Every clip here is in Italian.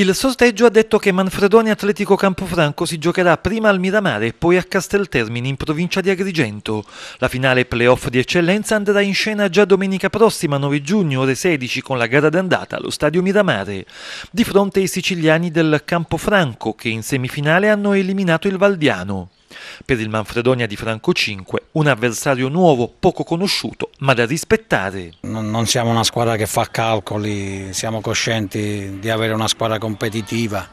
Il sorteggio ha detto che Manfredoni Atletico Campofranco si giocherà prima al Miramare e poi a Casteltermini in provincia di Agrigento. La finale playoff di eccellenza andrà in scena già domenica prossima 9 giugno ore 16 con la gara d'andata allo stadio Miramare. Di fronte ai siciliani del Campofranco che in semifinale hanno eliminato il Valdiano. Per il Manfredonia di Franco 5 un avversario nuovo, poco conosciuto, ma da rispettare. Non siamo una squadra che fa calcoli, siamo coscienti di avere una squadra competitiva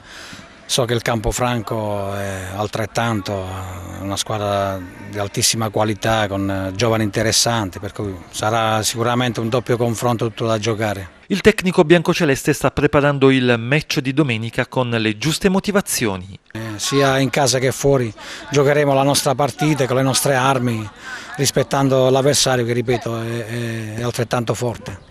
So che il Campo Franco è altrettanto una squadra di altissima qualità con eh, giovani interessanti, per cui sarà sicuramente un doppio confronto tutto da giocare. Il tecnico biancoceleste sta preparando il match di domenica con le giuste motivazioni. Eh, sia in casa che fuori giocheremo la nostra partita con le nostre armi, rispettando l'avversario che, ripeto, è, è altrettanto forte.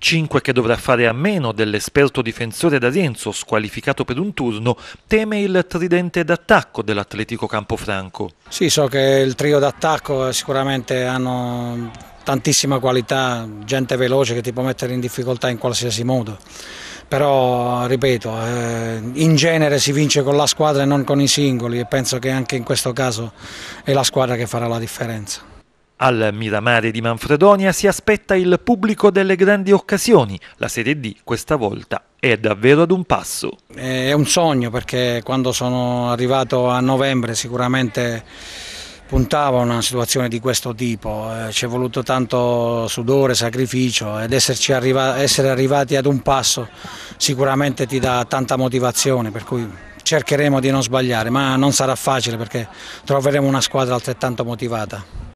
5 che dovrà fare a meno dell'esperto difensore D'Arienzo, squalificato per un turno, teme il tridente d'attacco dell'Atletico Campofranco. Sì, so che il trio d'attacco eh, sicuramente hanno tantissima qualità, gente veloce che ti può mettere in difficoltà in qualsiasi modo. Però, ripeto, eh, in genere si vince con la squadra e non con i singoli e penso che anche in questo caso è la squadra che farà la differenza. Al Miramare di Manfredonia si aspetta il pubblico delle grandi occasioni. La Serie D questa volta è davvero ad un passo. È un sogno perché quando sono arrivato a novembre sicuramente puntavo a una situazione di questo tipo. Eh, ci è voluto tanto sudore, sacrificio ed arriva essere arrivati ad un passo sicuramente ti dà tanta motivazione per cui cercheremo di non sbagliare ma non sarà facile perché troveremo una squadra altrettanto motivata.